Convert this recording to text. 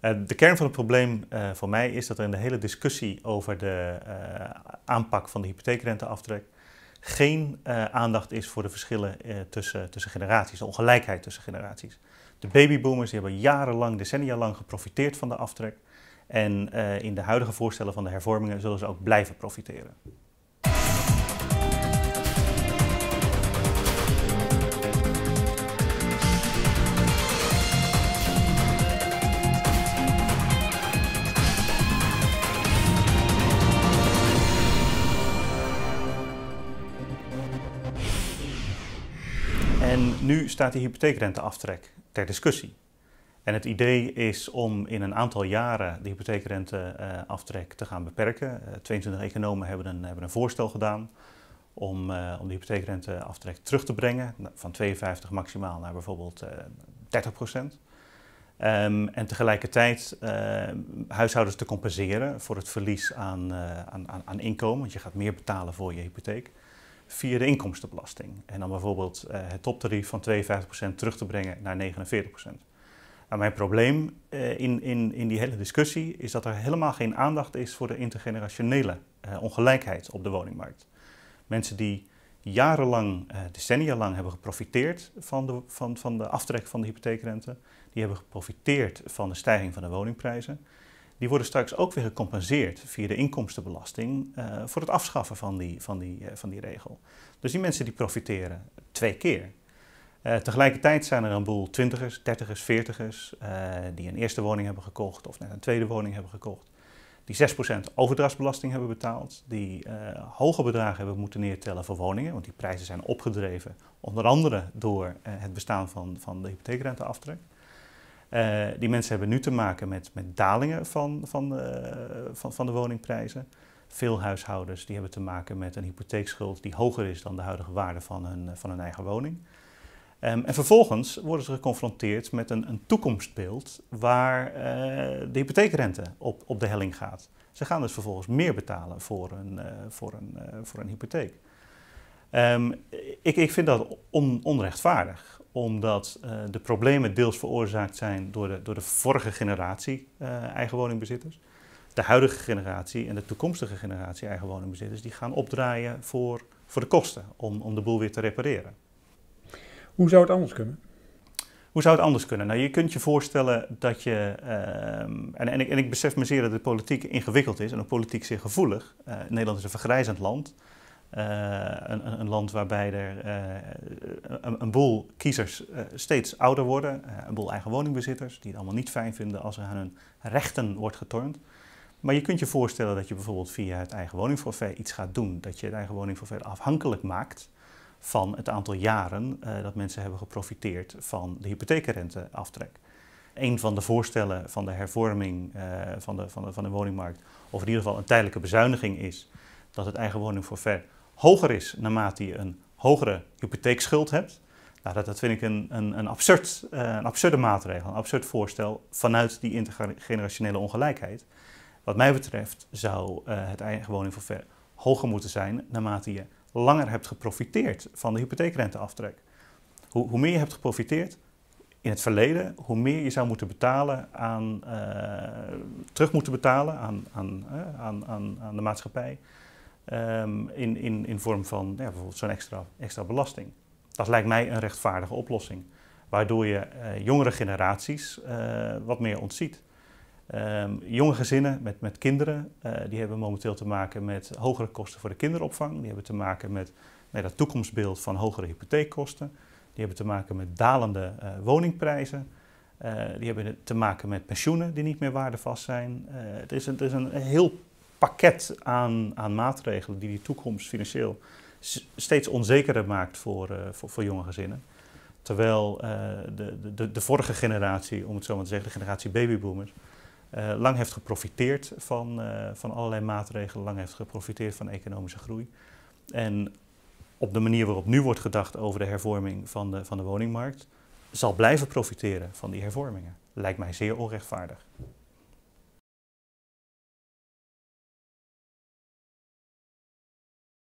Eh, de kern van het probleem eh, voor mij is dat er in de hele discussie over de eh, aanpak van de hypotheekrenteaftrek geen aandacht is voor de verschillen tussen, tussen generaties, de ongelijkheid tussen generaties. De babyboomers die hebben jarenlang, decennia lang geprofiteerd van de aftrek. En in de huidige voorstellen van de hervormingen zullen ze ook blijven profiteren. nu staat die hypotheekrenteaftrek ter discussie. En het idee is om in een aantal jaren de hypotheekrenteaftrek eh, te gaan beperken. 22 eh, economen hebben een, hebben een voorstel gedaan om, eh, om de hypotheekrenteaftrek terug te brengen. Nou, van 52 maximaal naar bijvoorbeeld 30 procent. Ehm, en tegelijkertijd uh, huishoudens te compenseren voor het verlies aan, aan, aan inkomen. Want je gaat meer betalen voor je hypotheek via de inkomstenbelasting. En dan bijvoorbeeld eh, het toptarief van 52% terug te brengen naar 49%. Nou, mijn probleem eh, in, in, in die hele discussie is dat er helemaal geen aandacht is voor de intergenerationele eh, ongelijkheid op de woningmarkt. Mensen die jarenlang, decennia lang hebben geprofiteerd van de, van, van de aftrek van de hypotheekrente, die hebben geprofiteerd van de stijging van de woningprijzen die worden straks ook weer gecompenseerd via de inkomstenbelasting eh, voor het afschaffen van die, van, die, eh, van die regel. Dus die mensen die profiteren twee keer. Eh, tegelijkertijd zijn er een boel twintigers, dertigers, veertigers die een eerste woning hebben gekocht of net een tweede woning hebben gekocht. Die 6% overdrachtsbelasting hebben betaald, die hoge bedragen hebben moeten neertellen voor woningen, want die prijzen zijn opgedreven onder andere door het bestaan van, van de hypotheekrenteaftrek. Eh, die mensen hebben nu te maken met, met dalingen van, van, eh, van, van de woningprijzen. Veel huishoudens die hebben te maken met een hypotheekschuld die hoger is dan de huidige waarde van hun, eh, van hun eigen woning. Ehm, en vervolgens worden ze geconfronteerd met een, een toekomstbeeld waar de hypotheekrente op, op de helling gaat. Ze gaan dus vervolgens meer betalen voor een, voor een, voor een hypotheek. Ehm, ik, ik, vind dat onrechtvaardig, omdat eh, de problemen deels veroorzaakt zijn door de, door de vorige generatie uh, eh, eigenwoningbezitters. De huidige generatie en de toekomstige generatie eigenwoningbezitters die gaan opdraaien voor, voor de kosten om, om de boel weer te repareren. Hoe zou het anders kunnen? Hoe zou het anders kunnen? Nou, je kunt je voorstellen dat je, ehm, en, en, ik, en ik besef me zeer dat de politiek ingewikkeld is en ook politiek zeer gevoelig. Eh, Nederland is een vergrijzend land. Eh, een, een, land waarbij er eh, een, een, boel kiezers eh, steeds ouder worden, een boel eigen woningbezitters die het allemaal niet fijn vinden als er aan hun rechten wordt getornd. Maar je kunt je voorstellen dat je bijvoorbeeld via het eigen woningforfait iets gaat doen. Dat je het eigen woningforfait afhankelijk maakt van het aantal jaren dat mensen hebben geprofiteerd van de hypotheekrenteaftrek. Een van de voorstellen van de hervorming van, de, van, de, van de woningmarkt, of in ieder geval een tijdelijke bezuiniging, is dat het eigen woningforfait hoger is naarmate je een hogere hypotheekschuld hebt. Nou, dat, dat, vind ik een, een, een, absurd, eh, een absurde maatregel, een absurd voorstel vanuit die intergenerationele ongelijkheid. Wat mij betreft zou eh, het eigen woningverver hoger moeten zijn naarmate je langer hebt geprofiteerd van de hypotheekrenteaftrek. Hoe, hoe meer je hebt geprofiteerd in het verleden, hoe meer je zou moeten betalen aan, eh, terug moeten betalen aan, aan, aan, aan, aan de maatschappij Ehm, in, in, in vorm van ja, bijvoorbeeld zo'n extra, extra belasting. Dat lijkt mij een rechtvaardige oplossing, waardoor je eh, jongere generaties eh, wat meer ontziet. Ehm, jonge gezinnen met, met kinderen, eh, die hebben momenteel te maken met hogere kosten voor de kinderopvang. Die hebben te maken met, nee dat toekomstbeeld van hogere hypotheekkosten. Die hebben te maken met dalende woningprijzen. die hebben te maken met pensioenen die niet meer waardevast zijn. Het is is een heel pakket aan, aan maatregelen die die toekomst financieel steeds onzekerder maakt voor, eh, voor, voor, jonge gezinnen. Terwijl eh, de, de, de vorige generatie, om het zo maar te zeggen, de generatie babyboomers, eh, lang heeft geprofiteerd van, van allerlei maatregelen, lang heeft geprofiteerd van economische groei. En op de manier waarop nu wordt gedacht over de hervorming van de, van de woningmarkt, zal blijven profiteren van die hervormingen. Lijkt mij zeer onrechtvaardig.